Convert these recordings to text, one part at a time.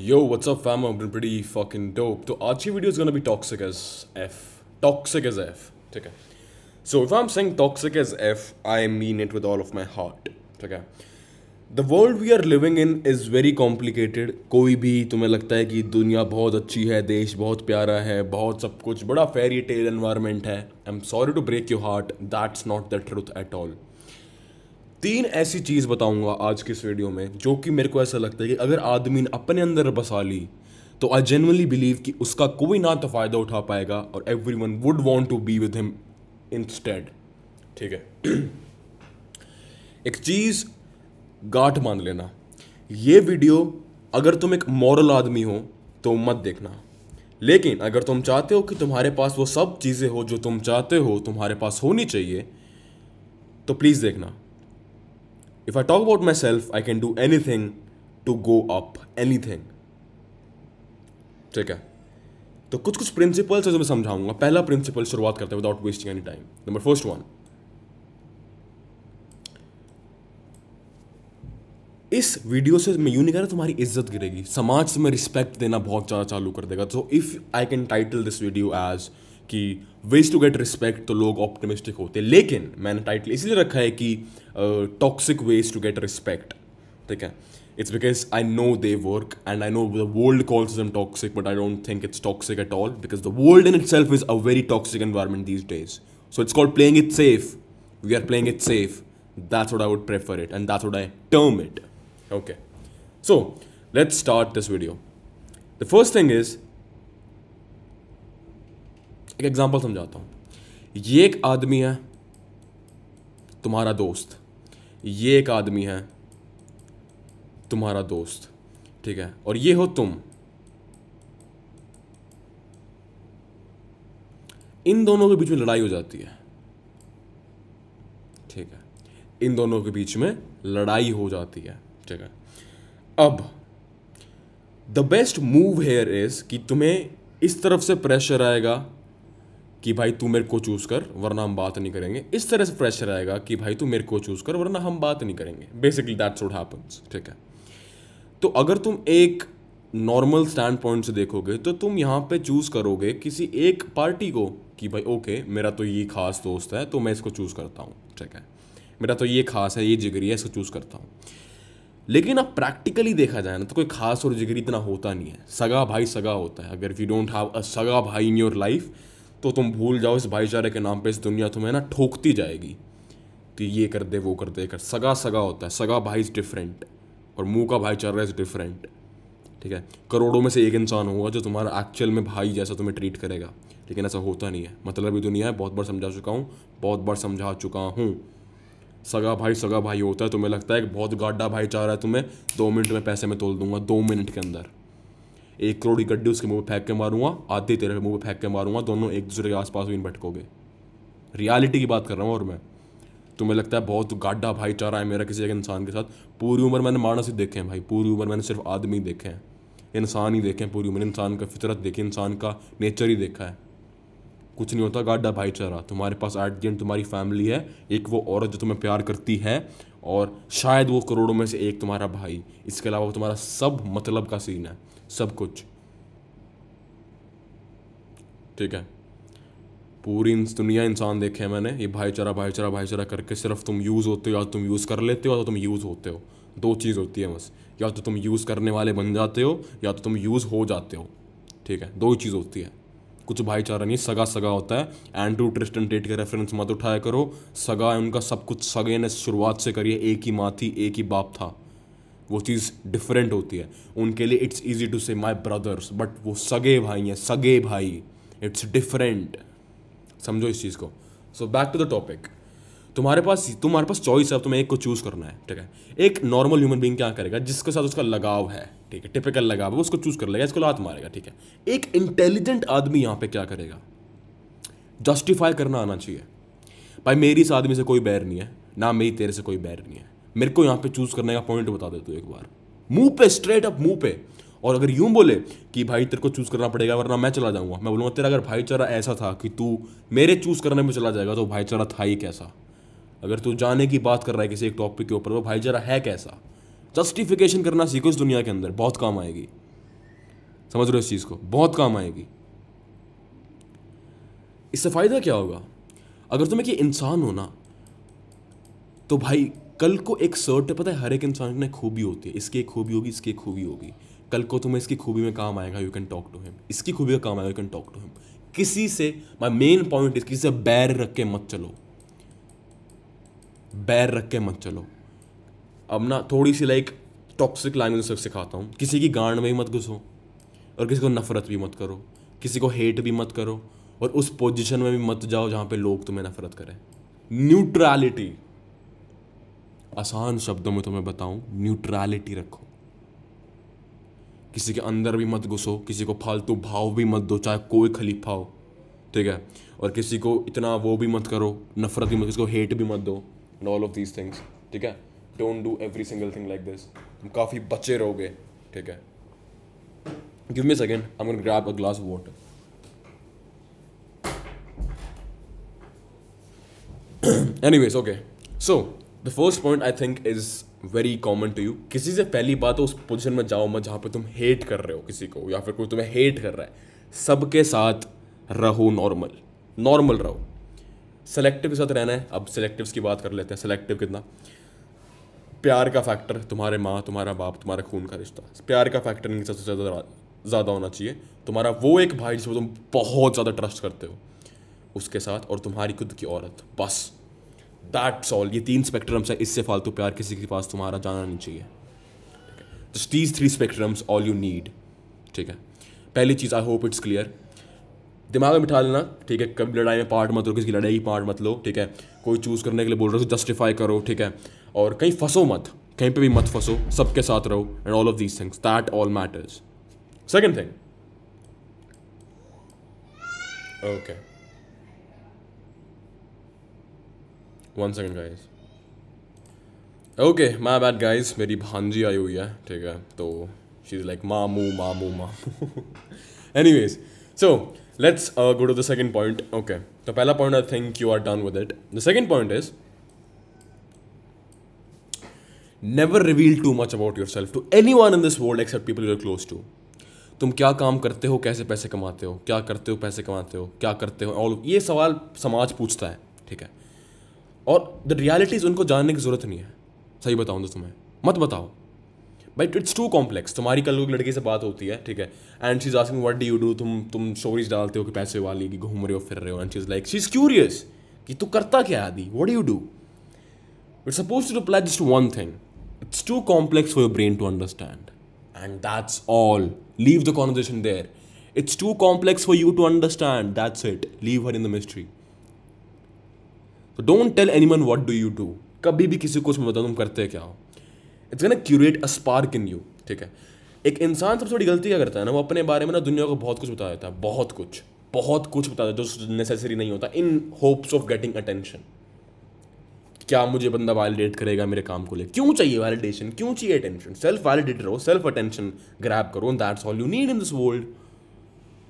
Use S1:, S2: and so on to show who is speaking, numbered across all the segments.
S1: Yo, what's up fam? I've been pretty fucking dope. So आज की video is gonna be toxic as F. Toxic as F. ठीक है. So if I'm saying toxic as F, I mean it with all of my heart. ठीक है. The world we are living in is very complicated. कोई भी तुम्हें लगता है कि दुनिया बहुत अच्छी है, देश बहुत प्यारा है, बहुत सब कुछ बड़ा फेरी टेल एनवायरमेंट है. I'm sorry to break your heart. That's not the truth at all. तीन ऐसी चीज़ बताऊंगा आज के इस वीडियो में जो कि मेरे को ऐसा लगता है कि अगर आदमी ने अपने अंदर बसा ली तो आई जेनवनली बिलीव कि उसका कोई ना तो फ़ायदा उठा पाएगा और everyone would want to be with him instead ठीक है एक चीज़ गांठ मान लेना ये वीडियो अगर तुम एक मॉरल आदमी हो तो मत देखना लेकिन अगर तुम चाहते हो कि तुम्हारे पास वो सब चीज़ें हो जो तुम चाहते हो तुम्हारे पास होनी चाहिए तो प्लीज़ देखना about myself I can do anything to go up anything ठीक है तो कुछ कुछ प्रिंसिपल्स है जो मैं समझाऊंगा पहला प्रिंसिपल शुरुआत करते हैं without wasting any time number first one इस वीडियो से मैं यूँ नहीं कह रहा तुम्हारी इज्जत गिरेगी समाज मैं रिस्पेक्ट देना बहुत ज़्यादा चालू कर देगा so if I can title this video as कि वेज टू गेट रिस्पेक्ट तो लोग ऑप्टिमिस्टिक होते लेकिन मैंने टाइटल इसलिए रखा है कि toxic ways to get respect ठीक है it's because I know they work and I know the world calls them toxic but I don't think it's toxic at all because the world in itself is a very toxic environment these days so it's called playing it safe we are playing it safe that's what I would prefer it and that's what I term it. Okay. So let's start this video. The first thing is एक example समझाता हूँ ये एक आदमी है तुम्हारा दोस्त ये एक आदमी है तुम्हारा दोस्त ठीक है और ये हो तुम इन दोनों के बीच में लड़ाई हो जाती है ठीक है इन दोनों के बीच में लड़ाई हो जाती है ठीक है अब the best move here is कि तुम्हें इस तरफ से प्रेशर आएगा कि भाई तू मेरे को चूज़ कर वरना हम बात नहीं करेंगे इस तरह से प्रेशर आएगा कि भाई तू मेरे को चूज़ कर वरना हम बात नहीं करेंगे बेसिकली दैट्स वोट हैपन्स ठीक है तो अगर तुम एक नॉर्मल स्टैंड पॉइंट से देखोगे तो तुम यहाँ पे चूज़ करोगे किसी एक पार्टी को कि भाई ओके मेरा तो ये खास दोस्त है तो मैं इसको चूज़ करता हूँ ठीक है मेरा तो ये खास है ये जिगरी है इसको चूज़ करता हूँ लेकिन अब प्रैक्टिकली देखा जाए ना तो कोई खास और जिगरी इतना होता नहीं है सगा भाई सगा होता है अगर यू डोंट हैव अ सगा भाई इन योर लाइफ तो तुम भूल जाओ इस भाईचारे के नाम पे इस दुनिया तुम्हें ना ठोकती जाएगी कि ये कर दे वो कर दे कर सगा सगा होता है सगा भाई इज़ डिफरेंट और मुँह का भाईचारा इज़ डिफरेंट ठीक है करोड़ों में से एक इंसान होगा जो तुम्हारा एक्चुअल में भाई जैसा तुम्हें ट्रीट करेगा लेकिन ऐसा होता नहीं है मतलब ये दुनिया है बहुत बार समझा चुका हूँ बहुत बार समझा चुका हूँ सगा भाई सगा भाई होता है तुम्हें लगता है कि बहुत गाढ़ा भाईचारा है तुम्हें दो मिनट में पैसे में तोल दूंगा दो मिनट के अंदर एक करोड़ गड्ढे उसके मुंह पे फेंक के मारूंगा आधे तेरे मुंह पे फेंक के मारूंगा दोनों एक दूसरे के आसपास भी भटकोगे रियलिटी की बात कर रहा हूँ और मैं तुम्हें लगता है बहुत गाढ़ा भाईचारा है मेरा किसी एक इंसान के साथ पूरी उम्र मैंने मानस ही देखे हैं भाई पूरी उम्र मैंने सिर्फ आदमी देखे हैं इंसान ही देखे हैं पूरी उम्र इंसान का फितरत देखी इंसान का नेचर ही देखा है कुछ नहीं होता गाढ़ा भाईचारा तुम्हारे पास एट दी एंड तुम्हारी फैमिली है एक वो औरत जो तुम्हें प्यार करती है और शायद वो करोड़ों में से एक तुम्हारा भाई इसके अलावा वो तुम्हारा सब मतलब का सीन है सब कुछ ठीक है पूरी दुनिया इंसान देखे मैंने ये भाईचारा भाईचारा भाईचारा करके सिर्फ तुम यूज़ होते हो या तुम यूज़ कर लेते हो या तो तुम यूज़ होते हो दो चीज़ होती है बस या तो तुम यूज़ करने वाले बन जाते हो या तो तुम यूज़ हो जाते हो ठीक है दो ही चीज़ होती है कुछ भाईचारा नहीं सगा सगा होता है एंड्रू ट्रिस्टन डेट के रेफरेंस मत उठाया करो सगा है उनका सब कुछ सगे ने शुरुआत से करी है एक ही माँ थी एक ही बाप था वो चीज़ डिफरेंट होती है उनके लिए इट्स ईजी टू से माई ब्रदर्स बट वो सगे भाई हैं सगे भाई इट्स डिफरेंट समझो इस चीज़ को so back to the topic तुम्हारे पास तुम्हारे पास चॉइस है तुम्हें एक को चूज़ करना है ठीक है एक नॉर्मल ह्यूमन बींग क्या करेगा जिसके साथ उसका लगाव है ठीक है टिपिकल लगाव है उसको चूज़ कर लेगा इसको लात मारेगा ठीक है एक इंटेलिजेंट आदमी यहाँ पे क्या करेगा जस्टिफाई करना आना चाहिए भाई मेरी इस आदमी से कोई बैर नहीं है ना मेरी तेरे से कोई बैर नहीं है मेरे को यहाँ पे चूज़ करने का पॉइंट बता दे तू एक बार मुंह पे स्ट्रेट अप मुंह पे और अगर यूं बोले कि भाई तेरे को चूज़ करना पड़ेगा वरना मैं चला जाऊँगा मैं बोलूँगा तेरा अगर भाईचारा ऐसा था कि तू मेरे चूज़ करने में चला जाएगा तो भाईचारा था ही कैसा अगर तू जाने की बात कर रहा है किसी एक टॉपिक के ऊपर वो भाई जरा है कैसा जस्टिफिकेशन करना सीखो इस दुनिया के अंदर बहुत काम आएगी समझ रहे हो इस चीज़ को बहुत काम आएगी इससे फ़ायदा क्या होगा अगर तुम एक इंसान हो ना तो भाई कल को एक सर्ट पता है हर एक इंसान की खूबी होती है इसकी एक खूबी होगी इसकी एक खूबी होगी कल को तुम्हें इसकी खूबी में काम आएगा you can talk to him इसकी खूबी का काम आएगा you can talk to him किसी से माई मेन पॉइंट इस किसी से बैर रख के मत चलो बैर रख के मत चलो अब ना थोड़ी सी लाइक टॉक्सिक लैंग्वेज सब सिखाता हूँ किसी की गांड में भी मत घुसो और किसी को नफरत भी मत करो किसी को हेट भी मत करो और उस पोजीशन में भी मत जाओ जहाँ पे लोग तुम्हें नफरत करें न्यूट्रैलिटी आसान शब्दों में तुम्हें बताऊँ न्यूट्रैलिटी रखो किसी के अंदर भी मत घुसो किसी को फालतू भाव भी मत दो चाहे कोई खलीफा हो ठीक है और किसी को इतना वो भी मत करो नफरत भी मत किसी को हेट भी मत दो and all of these things ठीक है don't do every single thing like this तुम काफ़ी बच्चे रहोगे ठीक है give me second I am grab a glass water ways okay so the first point I think is very common to you किसी से पहली बात हो तो उस पोजिशन में जाओ मत जहाँ पर तुम हेट कर रहे हो किसी को या फिर कोई तुम्हें हेट कर रहा है सबके साथ रहो नॉर्मल नॉर्मल रहो सेलेक्टिव के साथ रहना है अब सेलेक्टिव्स की बात कर लेते हैं सेलेक्टिव कितना प्यार का फैक्टर तुम्हारे माँ तुम्हारा बाप तुम्हारा खून का रिश्ता प्यार का फैक्टर इनके सबसे ज़्यादा ज़्यादा होना चाहिए तुम्हारा वो एक भाई जिसको तुम बहुत ज़्यादा ट्रस्ट करते हो उसके साथ और तुम्हारी खुद की औरत बस दैट्स ऑल ये तीन स्पेक्ट्रम्स हैं इससे फालतू प्यार किसी के पास तुम्हारा जाना नहीं चाहिए just these three spectrums all you need ठीक है पहली चीज़ आई होप इट्स क्लियर दिमाग में बिठा लेना ठीक है कभी लड़ाई में पार्ट मत लो किसी की लड़ाई पार्ट मत लो ठीक है कोई चूज़ करने के लिए बोल रहे हो जस्टिफाई करो ठीक है और कहीं फंसो मत कहीं पे भी मत फंसो सबके साथ रहो and all of these things that all matters second thing okay one second guys okay my bad guys मेरी भांजी आई हुई है ठीक है तो शी इज़ लाइक मामू मामू मामू anyways so let's go to the second point okay तो पहला point I think you are done with it the second point is never reveal too much about yourself to anyone in this world except people you're close to तुम क्या काम करते हो कैसे पैसे कमाते हो क्या करते हो पैसे कमाते हो क्या करते हो और ये सवाल समाज पूछता है ठीक है और द रियलिटीज उनको जानने की जरूरत नहीं है सही बताऊँ तो तुम्हें मत बताओ बट इट्स टू कॉम्प्लेक्स तुम्हारी कल को लड़की से बात होती है ठीक है and she's asking what do you do तुम तुम स्टोरीज डालते हो कि पैसे वाली कि घूम रहे हो फिर रहे हो and she's like she is curious कि तू करता क्या आदि what do you do it's suppose to reply just one thing it's too complex for your brain to understand and that's all leave the conversation there it's too complex for you to understand that's it leave her in the mystery don't tell anyone what do you do कभी भी किसी को उसमें बताओ तुम करते क्या हो it's gonna create a spark in you ठीक है एक इंसान सबसे बड़ी गलती क्या करता है ना वो अपने बारे में ना दुनिया को बहुत कुछ बता देता है बहुत कुछ बहुत कुछ बता देता है जो नेसेसरी नहीं होता in hopes of getting attention क्या मुझे बंदा वैलिडेट करेगा मेरे काम को ले क्यों चाहिए वैलिडेशन क्यों चाहिए अटेंशन सेल्फ वैलिडेट रहो सेल्फ अटेंशन ग्रैप करो that's all you need in this world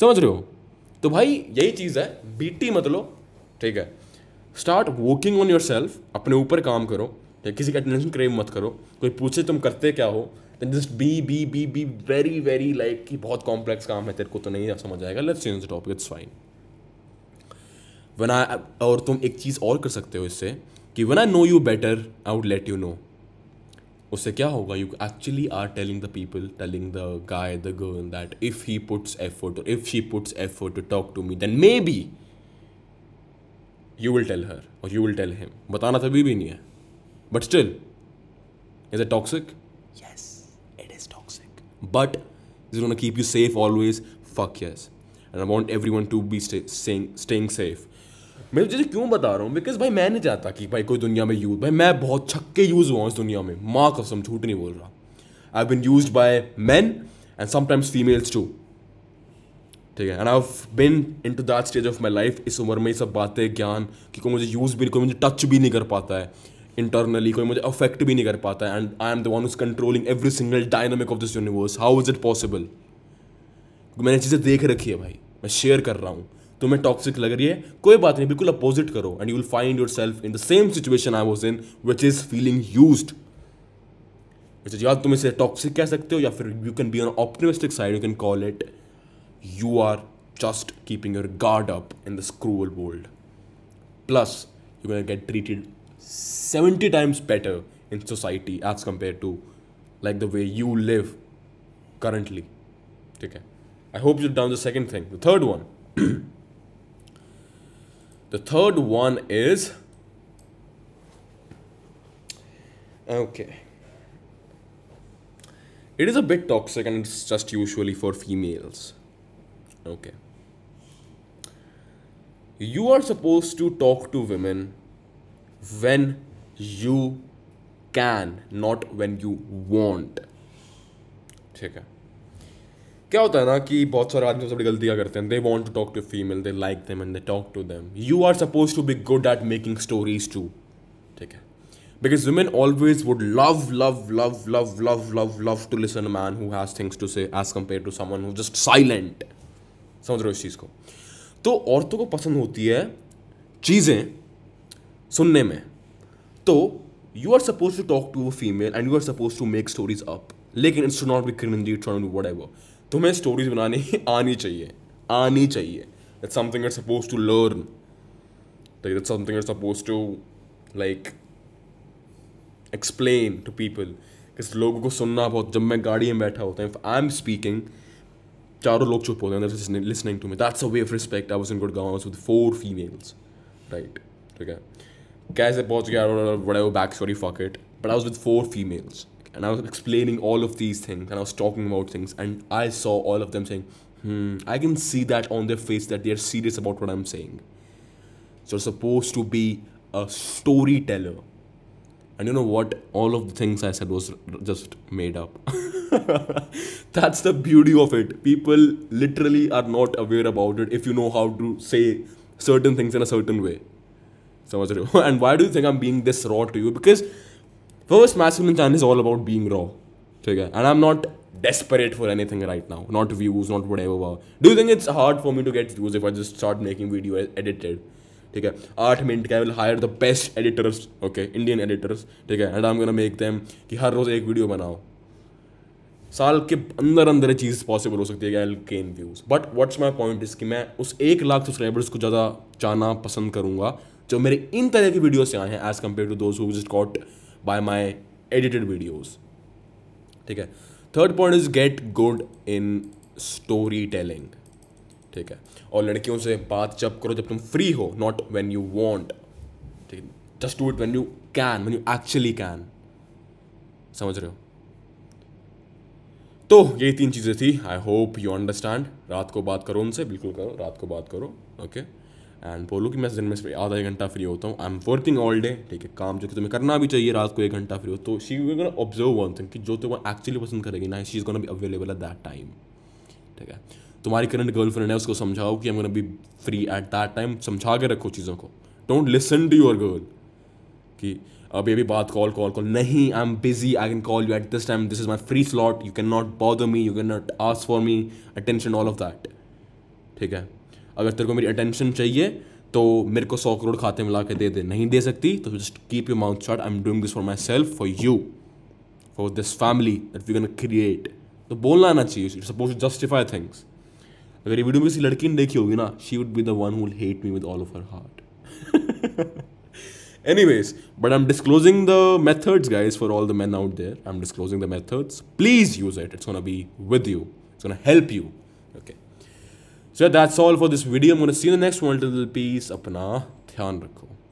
S1: समझ रहे हो तो भाई यही चीज़ है बीटी मतलब ठीक है start working on yourself अपने ऊपर काम करो किसी का टेंशन क्रेम मत करो कोई पूछे तुम करते क्या हो then just be be be be very very like कि बहुत कॉम्प्लेक्स काम है तेरे को तो नहीं समझ आएगा let's change the topic it's fine one I और तुम एक चीज़ और कर सकते हो इससे कि one I know you better I would let you know उससे क्या होगा you actually are telling the people telling the guy the girl that if he puts effort if she puts effort to talk to me then maybe you will tell her और you will tell him बताना तभी भी नहीं है but still is it toxic yes it is toxic but is it keep you safe always fuck yes and I want everyone to be staying safe मैं तुझे क्यों बता रहा हूँ बिकॉज भाई मैं नहीं चाहता कि भाई कोई दुनिया में यूज़ भाई मैं बहुत छक्के यूज़ हुआ हूँ इस दुनिया में माँ कसम झूठ नहीं बोल रहा I been use by man and sometimes females too ठीक है and I been into that stage of my life इस उम्र में ये सब बातें ज्ञान क्योंकि मुझे यूज़ भी कोई मुझे टच भी नहीं कर पाता है इंटरनली कोई मुझे अफेक्ट भी नहीं कर पाता and I am the one is controlling every single dynamic of this universe how is it possible मैंने चीज़ें देख रखी है भाई मैं शेयर कर रहा हूँ तुम्हें टॉक्सिक लग रही है कोई बात नहीं बिल्कुल अपोजिट करो and you will find yourself in the same situation I was in which is feeling use अच्छा या तुम इसे टॉक्सिक कह सकते हो या फिर you can be on optimistic side you can call it you are just keeping your guard up in the cruel world plus you can get treated 70 times better in society as compared to like the way you live currently. Okay. I hope you've done the second thing. The third one. the third one is okay. It is a bit toxic and it's just usually for females. Okay. You are supposed to talk to women when you can not when you want ठीक है क्या होता है ना कि बहुत सारे आदमी तो सबसे बड़ी गलतियाँ करते हैं they want to talk to female they like them and they talk to them you are suppose to be good at making stories too ठीक है because women always would love love love love love love love to listen man who has things to say as compare to someone who just silent समझ रहे हो इस चीज़ को तो औरतों को पसंद होती है चीज़ें सुनने में तो you are suppose to talk to a female and you are suppose to make stories up लेकिन इट्स नॉट बी क्रिमिन इट्स नॉट वट एवर तुम्हें स्टोरीज बनाने आनी चाहिए आनी चाहिए it's something it's suppose to learn like something something suppose to like explain to people people लोगों को सुनना बहुत जब मैं गाड़ी में बैठा होता हूँ आई एम स्पीकिंग चारों लोग चुप होते हैं listening to me that's a way of respect I was in good I with four females right ठीक है guys at Portugal, whatever backstory, fuck it. But I was with four females and I was explaining all of these things and I was talking about things and I saw all of them saying, hmm, I can see that on their face that they're serious about what I'm saying. So supposed to be a storyteller. And you know what? All of the things I said was just made up. That's the beauty of it. People literally are not aware about it if you know how to say certain things in a certain way. समझ रहे हो and why do think I am being this raw to you because first masculine channel is all about being raw ठीक है and I am not desperate desperate for anything right now not views not whatever do you think it's hard for me to get views if I just start making video edited ठीक है आठ minute के will hire the best editors okay Indian editors ठीक है and I am gonna make them कि हर रोज़ एक video बनाओ साल के अंदर अंदर ये चीज़ पॉसिबल हो सकती है I gain views but what's my point is कि मैं उस एक लाख सब्सक्राइबर्स को ज़्यादा जाना पसंद करूँगा जो मेरे इन तरह की वीडियोज से आए हैं as compare to those who just buy my edited videos ठीक है third point is get good in story telling ठीक है और लड़कियों से बात जब करो जब तुम फ्री हो नॉट वेन यू वॉन्ट ठीक है just do it when you can when you actually can समझ रहे हो तो ये तीन चीज़ें थी आई होप यू अंडरस्टैंड रात को बात करो उनसे बिल्कुल करो रात को बात करो ओके okay? एंड बोलो कि मैं दिन में आधा एक घंटा फ्री होता हूँ I am working all day ठीक है काम जो कि तुम्हें करना भी चाहिए रात को एक घंटा फ्री हो तो she gonna observe one thing कि जो तुम्हें तो एक्चुअली पसंद करेगी ना she is gonna be available at that time ठीक है तुम्हारी करंट गर्लफ्रेंड है उसको समझाओ कि I am be free at that time समझा के रखो चीज़ों को don't listen to your girl कि अब ये भी बात कॉल कॉल कॉल नहीं I am busy I can call you at this time this is my free slot you can not bother me you can not ask for me attention all of that ठीक है अगर तेरे को मेरी attention चाहिए तो मेरे को सौ करोड़ खाते मिला के दे दे नहीं दे सकती तो just keep you mouth shut I am doing this for myself for you for this family that we can create तो बोलना आना चाहिए सपोज जस्टिफाई थिंग्स अगर ये वीडियो में किसी लड़की ने देखी होगी ना she would be the one who'll hate me with all of her heart ways but I am the the guys, guys for all the man out I'm I am methods. The use please use gonna it's be with It's gonna help you okay So that's all for this video. I'm going to see you in the next one. Till peace. Apna rakho.